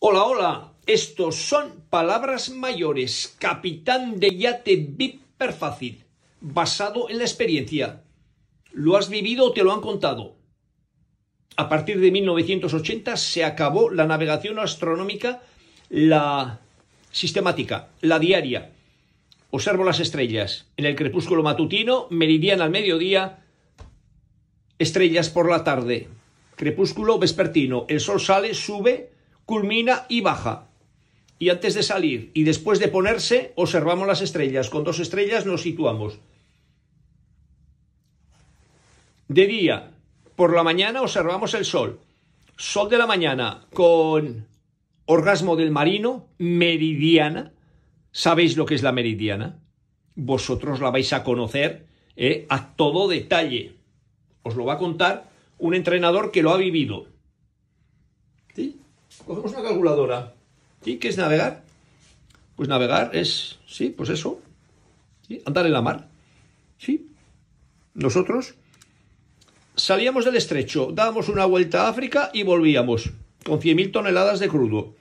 Hola, hola. Estos son palabras mayores. Capitán de yate VIP fácil Basado en la experiencia. ¿Lo has vivido o te lo han contado? A partir de 1980 se acabó la navegación astronómica, la sistemática, la diaria. Observo las estrellas en el crepúsculo matutino, meridiana al mediodía, estrellas por la tarde, crepúsculo vespertino. El sol sale, sube, culmina y baja. Y antes de salir y después de ponerse, observamos las estrellas. Con dos estrellas nos situamos. De día, por la mañana observamos el sol. Sol de la mañana con orgasmo del marino, meridiana. ¿Sabéis lo que es la meridiana? Vosotros la vais a conocer eh, a todo detalle. Os lo va a contar un entrenador que lo ha vivido cogemos una calculadora. ¿Y qué es navegar? Pues navegar es, sí, pues eso, andar en la mar. ¿Sí? Nosotros salíamos del estrecho, dábamos una vuelta a África y volvíamos con 100.000 toneladas de crudo.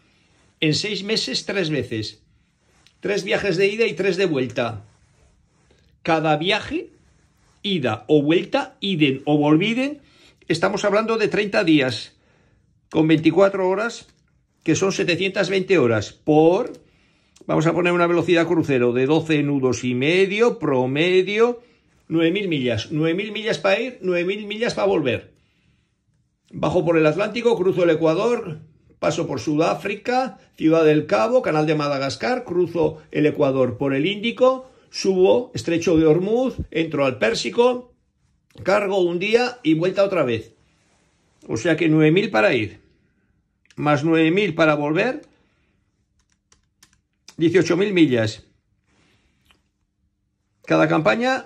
En seis meses, tres veces. Tres viajes de ida y tres de vuelta. Cada viaje, ida o vuelta, iden o volviden, estamos hablando de 30 días, con 24 horas que son 720 horas por, vamos a poner una velocidad crucero de 12 nudos y medio, promedio, 9.000 millas. 9.000 millas para ir, 9.000 millas para volver. Bajo por el Atlántico, cruzo el Ecuador, paso por Sudáfrica, Ciudad del Cabo, Canal de Madagascar, cruzo el Ecuador por el Índico, subo Estrecho de Hormuz, entro al Pérsico, cargo un día y vuelta otra vez. O sea que 9.000 para ir, más 9.000 para volver, 18.000 millas. Cada campaña,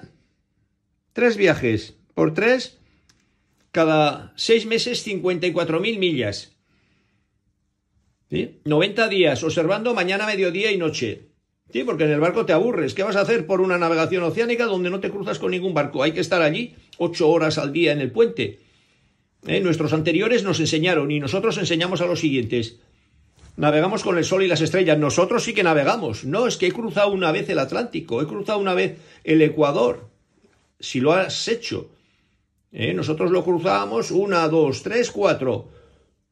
tres viajes por tres, cada seis meses 54.000 millas. 90 días, observando mañana, mediodía y noche. Sí, porque en el barco te aburres. ¿Qué vas a hacer por una navegación oceánica donde no te cruzas con ningún barco? Hay que estar allí ocho horas al día en el puente. Eh, nuestros anteriores nos enseñaron y nosotros enseñamos a los siguientes. Navegamos con el sol y las estrellas. Nosotros sí que navegamos. No, es que he cruzado una vez el Atlántico, he cruzado una vez el Ecuador. Si lo has hecho. Eh, nosotros lo cruzábamos una, dos, tres, cuatro.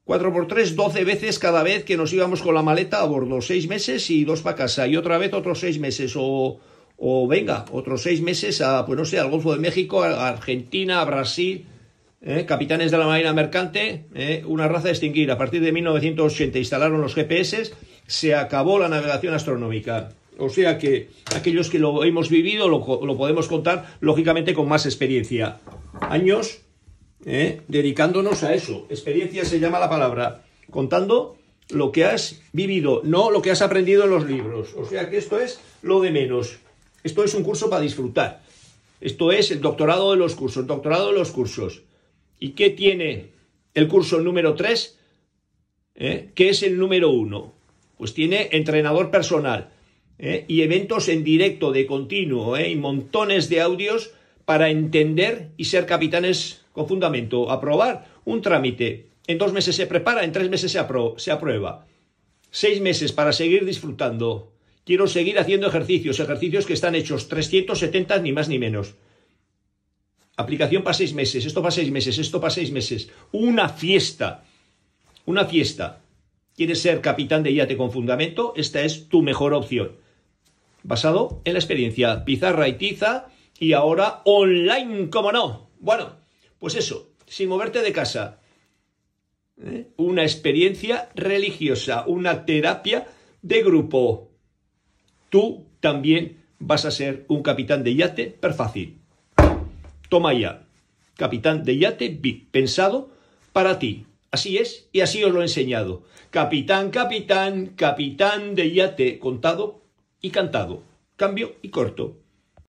Cuatro por tres, doce veces cada vez que nos íbamos con la maleta a bordo. Seis meses y dos para casa. Y otra vez otros seis meses. O, o venga, otros seis meses a, pues no sé, al Golfo de México, a Argentina, a Brasil eh, capitanes de la Marina Mercante, eh, una raza extinguida. A partir de 1980 instalaron los GPS, se acabó la navegación astronómica. O sea que aquellos que lo hemos vivido lo, podemos contar, lógicamente, con más experiencia. Años eh, dedicándonos a eso. Experiencia se llama la palabra. Contando lo que has vivido, no lo que has aprendido en los libros. O sea que esto es lo de menos. Esto es un curso para disfrutar. Esto es el doctorado de los cursos, doctorado de los cursos. ¿Y qué tiene el curso número 3? ¿Eh? ¿Qué es el número 1? Pues tiene entrenador personal ¿eh? y eventos en directo de continuo ¿eh? y montones de audios para entender y ser capitanes con fundamento. Aprobar un trámite. En dos meses se prepara, en tres meses se, se aprueba. Seis meses para seguir disfrutando. Quiero seguir haciendo ejercicios, ejercicios que están hechos 370 ni más ni menos aplicación para seis meses, esto para seis meses, esto para seis meses. Una fiesta, una fiesta. ¿Quieres ser capitán de yate con fundamento? Esta es tu mejor opción. Basado en la experiencia pizarra y tiza y ahora online, ¿cómo no. Bueno, pues eso, sin moverte de casa. ¿Eh? Una experiencia religiosa, una terapia de grupo. Tú también vas a ser un capitán de yate per fácil. Toma ya, capitán de yate pensado para ti. Así es y así os lo he enseñado. Capitán, capitán, capitán de yate, contado y cantado. Cambio y corto.